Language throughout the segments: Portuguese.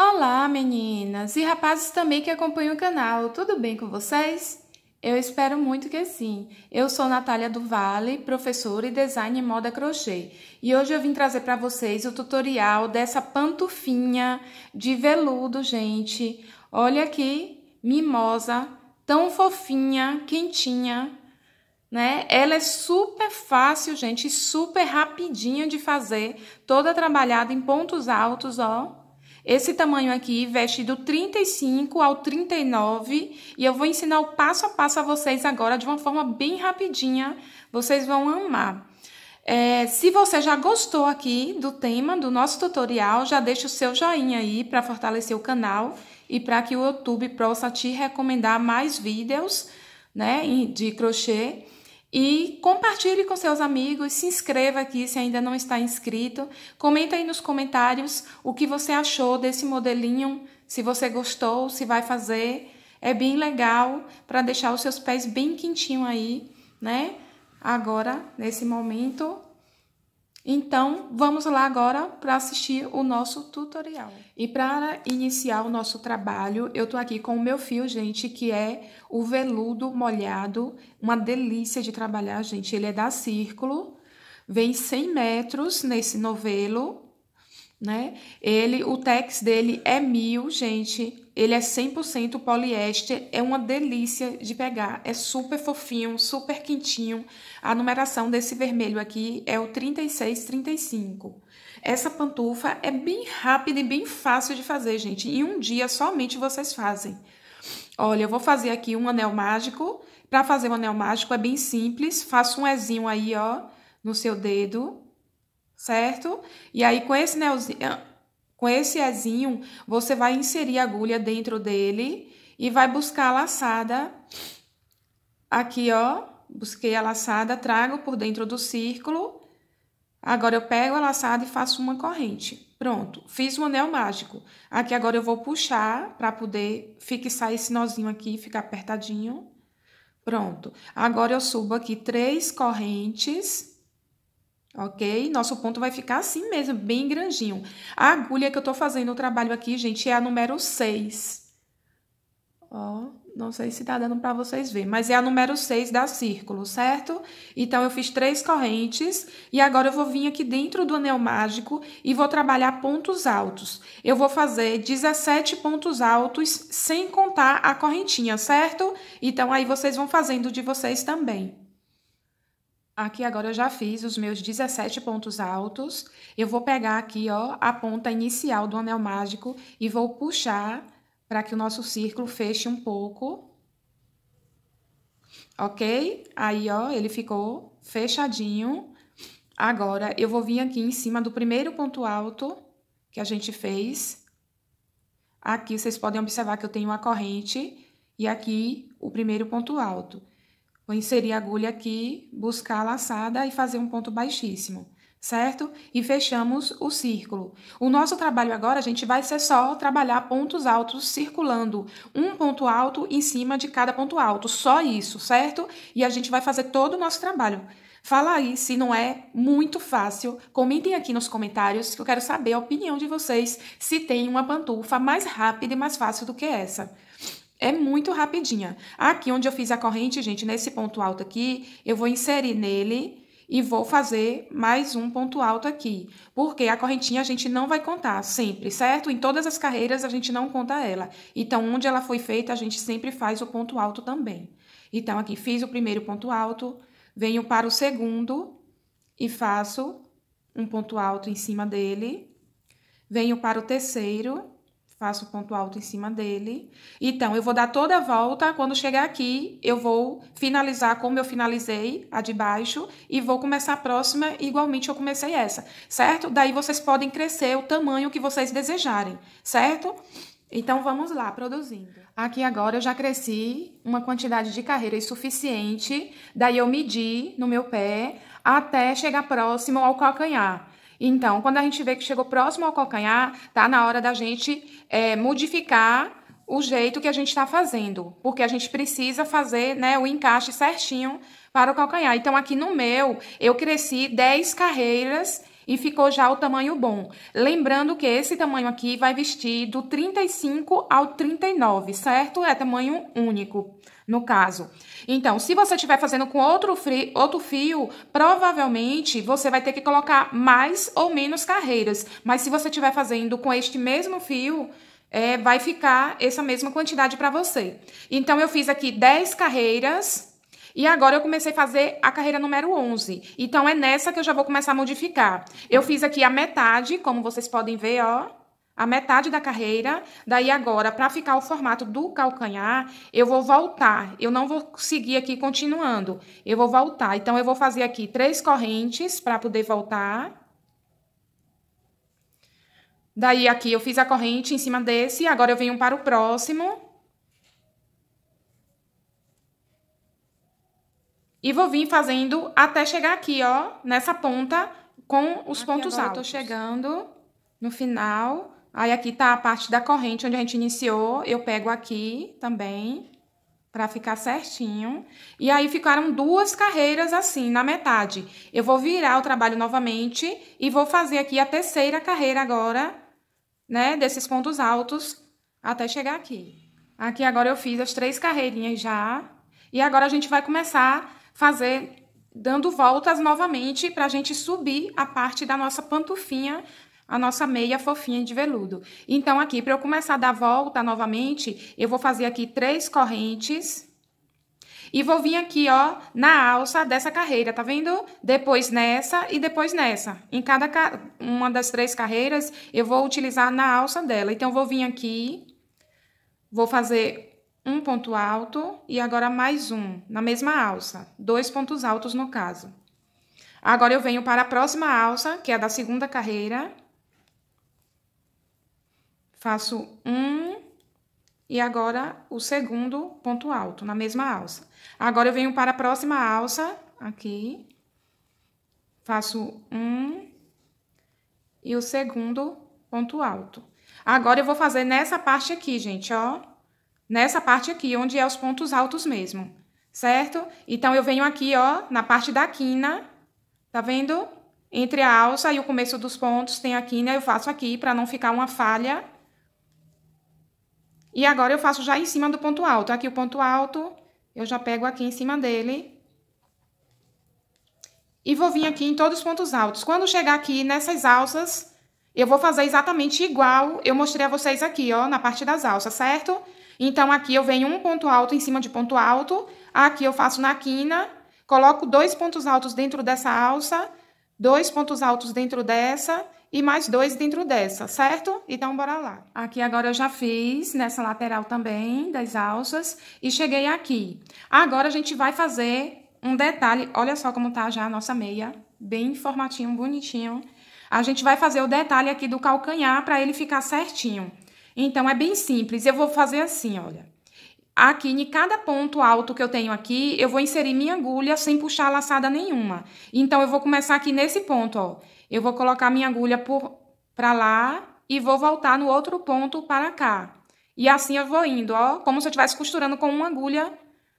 Olá, meninas e rapazes também que acompanham o canal, tudo bem com vocês? Eu espero muito que sim. Eu sou Natália do Vale, professora e design em moda crochê, e hoje eu vim trazer para vocês o tutorial dessa pantufinha de veludo, gente. Olha aqui, mimosa, tão fofinha, quentinha, né? Ela é super fácil, gente, super rapidinha de fazer, toda trabalhada em pontos altos, ó. Esse tamanho aqui veste do 35 ao 39 e eu vou ensinar o passo a passo a vocês agora de uma forma bem rapidinha. Vocês vão amar. É, se você já gostou aqui do tema do nosso tutorial, já deixa o seu joinha aí para fortalecer o canal e para que o YouTube possa te recomendar mais vídeos né, de crochê. E compartilhe com seus amigos, se inscreva aqui se ainda não está inscrito. Comenta aí nos comentários o que você achou desse modelinho, se você gostou, se vai fazer. É bem legal para deixar os seus pés bem quentinho aí, né? Agora, nesse momento, então, vamos lá agora para assistir o nosso tutorial. E para iniciar o nosso trabalho, eu tô aqui com o meu fio, gente, que é o veludo molhado. Uma delícia de trabalhar, gente. Ele é da Círculo, vem 100 metros nesse novelo, né? Ele, o tex dele é mil, gente. Ele é 100% poliéster, é uma delícia de pegar, é super fofinho, super quentinho. A numeração desse vermelho aqui é o 3635. Essa pantufa é bem rápida e bem fácil de fazer, gente. Em um dia somente vocês fazem. Olha, eu vou fazer aqui um anel mágico. Para fazer um anel mágico é bem simples, faça um Ezinho aí, ó, no seu dedo, certo? E aí com esse anelzinho com esse ezinho, você vai inserir a agulha dentro dele e vai buscar a laçada. Aqui, ó, busquei a laçada, trago por dentro do círculo. Agora eu pego a laçada e faço uma corrente. Pronto, fiz um anel mágico. Aqui agora eu vou puxar para poder fixar esse nozinho aqui, ficar apertadinho. Pronto. Agora eu subo aqui três correntes ok? Nosso ponto vai ficar assim mesmo, bem grandinho. A agulha que eu tô fazendo o trabalho aqui, gente, é a número 6. Ó, não sei se tá dando para vocês verem, mas é a número 6 da círculo, certo? Então, eu fiz três correntes e agora eu vou vir aqui dentro do anel mágico e vou trabalhar pontos altos. Eu vou fazer 17 pontos altos sem contar a correntinha, certo? Então, aí vocês vão fazendo de vocês também. Aqui agora eu já fiz os meus 17 pontos altos. Eu vou pegar aqui, ó, a ponta inicial do anel mágico e vou puxar para que o nosso círculo feche um pouco. Ok? Aí, ó, ele ficou fechadinho. Agora, eu vou vir aqui em cima do primeiro ponto alto que a gente fez. Aqui, vocês podem observar que eu tenho uma corrente e aqui o primeiro ponto alto. Vou inserir a agulha aqui, buscar a laçada e fazer um ponto baixíssimo, certo? E fechamos o círculo. O nosso trabalho agora, a gente vai ser só trabalhar pontos altos circulando, um ponto alto em cima de cada ponto alto, só isso, certo? E a gente vai fazer todo o nosso trabalho. Fala aí se não é muito fácil. Comentem aqui nos comentários que eu quero saber a opinião de vocês se tem uma pantufa mais rápida e mais fácil do que essa. É muito rapidinha. Aqui onde eu fiz a corrente, gente, nesse ponto alto aqui, eu vou inserir nele e vou fazer mais um ponto alto aqui, porque a correntinha a gente não vai contar sempre, certo? Em todas as carreiras a gente não conta ela. Então, onde ela foi feita, a gente sempre faz o ponto alto também. Então, aqui fiz o primeiro ponto alto, venho para o segundo e faço um ponto alto em cima dele, venho para o terceiro faço ponto alto em cima dele. Então, eu vou dar toda a volta. Quando chegar aqui, eu vou finalizar como eu finalizei a de baixo e vou começar a próxima igualmente eu comecei essa, certo? Daí vocês podem crescer o tamanho que vocês desejarem, certo? Então, vamos lá, produzindo. Aqui agora eu já cresci uma quantidade de carreira suficiente, daí eu medi no meu pé até chegar próximo ao calcanhar. Então, quando a gente vê que chegou próximo ao calcanhar, tá na hora da gente é, modificar o jeito que a gente está fazendo, porque a gente precisa fazer né, o encaixe certinho para o calcanhar. Então, aqui no meu, eu cresci 10 carreiras e ficou já o tamanho bom. Lembrando que esse tamanho aqui vai vestir do 35 ao 39, certo? É tamanho único no caso. Então, se você estiver fazendo com outro, outro fio, provavelmente você vai ter que colocar mais ou menos carreiras. Mas se você estiver fazendo com este mesmo fio, é, vai ficar essa mesma quantidade para você. Então, eu fiz aqui 10 carreiras e agora eu comecei a fazer a carreira número 11. Então, é nessa que eu já vou começar a modificar. Eu fiz aqui a metade, como vocês podem ver, ó a metade da carreira, daí agora, para ficar o formato do calcanhar, eu vou voltar, eu não vou seguir aqui continuando, eu vou voltar. Então, eu vou fazer aqui três correntes para poder voltar. Daí aqui eu fiz a corrente em cima desse, agora eu venho para o próximo. E vou vir fazendo até chegar aqui, ó, nessa ponta com os aqui pontos agora altos. eu tô chegando no final Aí aqui tá a parte da corrente onde a gente iniciou, eu pego aqui também para ficar certinho. E aí ficaram duas carreiras assim, na metade. Eu vou virar o trabalho novamente e vou fazer aqui a terceira carreira agora, né, desses pontos altos até chegar aqui. Aqui agora eu fiz as três carreirinhas já. E agora a gente vai começar fazer dando voltas novamente para a gente subir a parte da nossa pantufinha a nossa meia fofinha de veludo. Então, aqui, para eu começar a dar volta novamente, eu vou fazer aqui três correntes. E vou vir aqui, ó, na alça dessa carreira, tá vendo? Depois nessa e depois nessa. Em cada uma das três carreiras, eu vou utilizar na alça dela. Então, vou vir aqui, vou fazer um ponto alto e agora mais um, na mesma alça. Dois pontos altos no caso. Agora, eu venho para a próxima alça, que é a da segunda carreira Faço um e agora o segundo ponto alto na mesma alça. Agora eu venho para a próxima alça, aqui. Faço um e o segundo ponto alto. Agora eu vou fazer nessa parte aqui, gente, ó. Nessa parte aqui, onde é os pontos altos mesmo, certo? Então, eu venho aqui, ó, na parte da quina, tá vendo? Entre a alça e o começo dos pontos tem a quina, eu faço aqui para não ficar uma falha e agora eu faço já em cima do ponto alto. Aqui o ponto alto, eu já pego aqui em cima dele. E vou vir aqui em todos os pontos altos. Quando chegar aqui nessas alças, eu vou fazer exatamente igual eu mostrei a vocês aqui, ó, na parte das alças, certo? Então, aqui eu venho um ponto alto em cima de ponto alto. Aqui eu faço na quina, coloco dois pontos altos dentro dessa alça, dois pontos altos dentro dessa e mais dois dentro dessa, certo? Então, bora lá. Aqui agora eu já fiz nessa lateral também das alças e cheguei aqui. Agora a gente vai fazer um detalhe, olha só como tá já a nossa meia, bem formatinho, bonitinho. A gente vai fazer o detalhe aqui do calcanhar para ele ficar certinho. Então, é bem simples, eu vou fazer assim, olha. Aqui, em cada ponto alto que eu tenho aqui, eu vou inserir minha agulha sem puxar laçada nenhuma. Então, eu vou começar aqui nesse ponto, ó. Eu vou colocar minha agulha por pra lá e vou voltar no outro ponto para cá. E assim eu vou indo, ó, como se eu estivesse costurando com uma agulha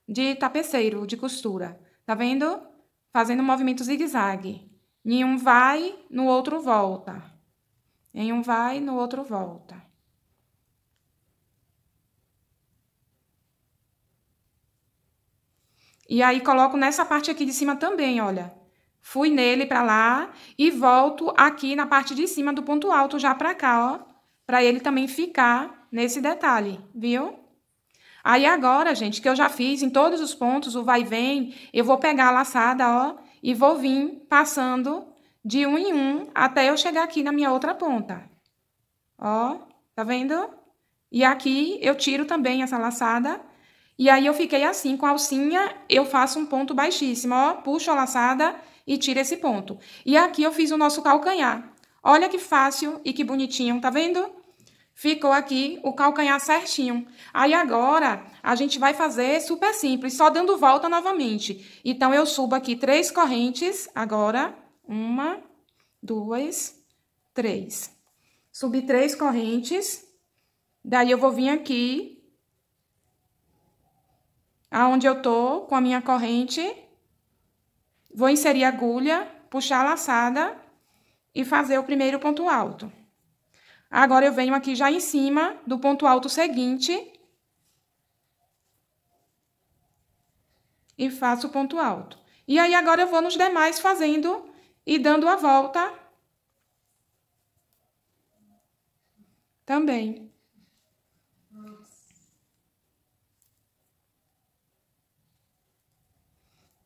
de tapeceiro, de costura. Tá vendo? Fazendo um movimento zigue-zague. Em um vai, no outro volta. Em um vai, no outro volta. E aí coloco nessa parte aqui de cima também, olha. Fui nele para lá e volto aqui na parte de cima do ponto alto já para cá, ó. Para ele também ficar nesse detalhe, viu? Aí agora, gente, que eu já fiz em todos os pontos o vai e vem, eu vou pegar a laçada, ó, e vou vir passando de um em um até eu chegar aqui na minha outra ponta. Ó, tá vendo? E aqui eu tiro também essa laçada e aí eu fiquei assim, com a alcinha, eu faço um ponto baixíssimo, ó, puxo a laçada e tiro esse ponto. E aqui eu fiz o nosso calcanhar. Olha que fácil e que bonitinho, tá vendo? Ficou aqui o calcanhar certinho. Aí agora, a gente vai fazer super simples, só dando volta novamente. Então, eu subo aqui três correntes, agora, uma, duas, três. Subi três correntes, daí eu vou vir aqui aonde eu tô com a minha corrente, vou inserir a agulha, puxar a laçada e fazer o primeiro ponto alto. Agora, eu venho aqui já em cima do ponto alto seguinte e faço o ponto alto. E aí, agora eu vou nos demais fazendo e dando a volta também.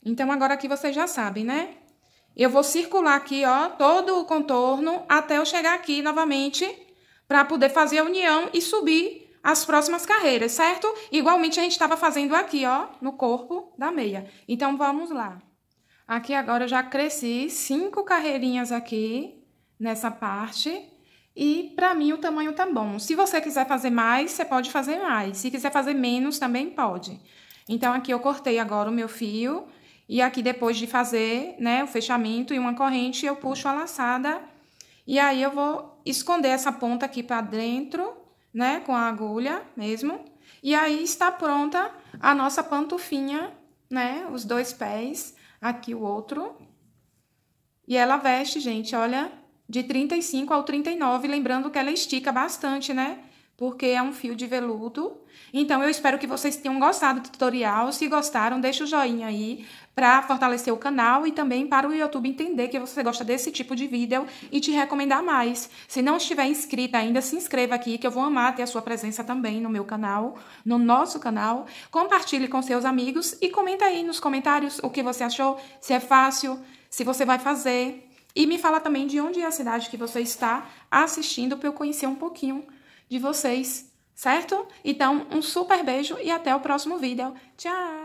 Então, agora aqui vocês já sabem, né? Eu vou circular aqui, ó, todo o contorno até eu chegar aqui novamente para poder fazer a união e subir as próximas carreiras, certo? Igualmente a gente estava fazendo aqui, ó, no corpo da meia. Então, vamos lá. Aqui agora eu já cresci cinco carreirinhas aqui nessa parte. E para mim o tamanho tá bom. Se você quiser fazer mais, você pode fazer mais. Se quiser fazer menos, também pode. Então, aqui eu cortei agora o meu fio e aqui, depois de fazer, né, o fechamento e uma corrente, eu puxo a laçada. E aí, eu vou esconder essa ponta aqui para dentro, né, com a agulha mesmo. E aí, está pronta a nossa pantufinha, né, os dois pés, aqui o outro. E ela veste, gente, olha, de 35 ao 39, lembrando que ela estica bastante, né? porque é um fio de veludo. Então, eu espero que vocês tenham gostado do tutorial. Se gostaram, deixa o joinha aí para fortalecer o canal e também para o YouTube entender que você gosta desse tipo de vídeo e te recomendar mais. Se não estiver inscrita ainda, se inscreva aqui que eu vou amar ter a sua presença também no meu canal, no nosso canal. Compartilhe com seus amigos e comenta aí nos comentários o que você achou, se é fácil, se você vai fazer. E me fala também de onde é a cidade que você está assistindo para eu conhecer um pouquinho de vocês, certo? Então, um super beijo e até o próximo vídeo. Tchau!